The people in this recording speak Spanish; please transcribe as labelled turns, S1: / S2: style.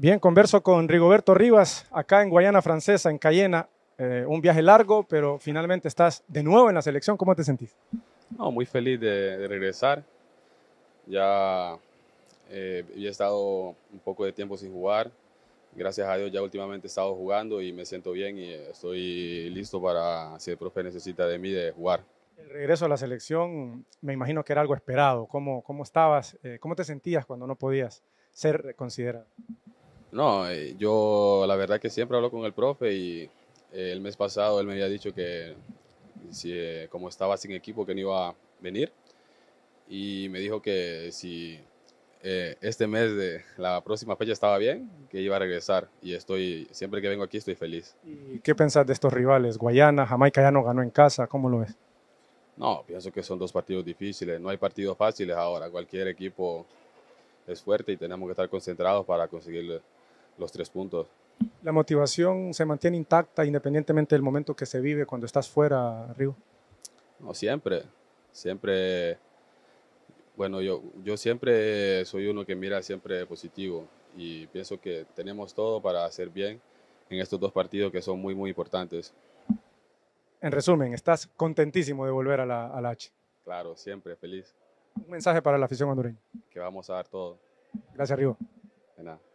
S1: Bien, converso con Rigoberto Rivas acá en Guayana Francesa, en Cayena. Eh, un viaje largo, pero finalmente estás de nuevo en la selección. ¿Cómo te sentís?
S2: No, muy feliz de, regresar. Eh, ya he estado un poco de tiempo sin jugar. Gracias a Dios ya últimamente he estado jugando y me siento bien y estoy listo para si el profe necesita de mí de jugar.
S1: El regreso a la selección me imagino que era algo esperado. ¿Cómo, cómo estabas? Eh, ¿Cómo te sentías cuando no podías ser considerado?
S2: No, eh, yo la verdad que siempre hablo con el profe y eh, el mes pasado él me había dicho que si, eh, como estaba sin equipo que no iba a venir y me dijo que si este mes de la próxima fecha estaba bien, que iba a regresar y estoy, siempre que vengo aquí estoy feliz.
S1: ¿Y qué pensás de estos rivales? Guayana, Jamaica ya no ganó en casa, ¿cómo lo ves?
S2: No, pienso que son dos partidos difíciles, no hay partidos fáciles ahora, cualquier equipo es fuerte y tenemos que estar concentrados para conseguirlo los tres puntos.
S1: ¿La motivación se mantiene intacta independientemente del momento que se vive cuando estás fuera, Río?
S2: No, siempre, siempre. Bueno, yo, yo siempre soy uno que mira siempre positivo y pienso que tenemos todo para hacer bien en estos dos partidos que son muy, muy importantes.
S1: En resumen, estás contentísimo de volver a la, H.
S2: Claro, siempre, feliz.
S1: Un mensaje para la afición hondureña.
S2: Que vamos a dar todo. Gracias, Río. De nada.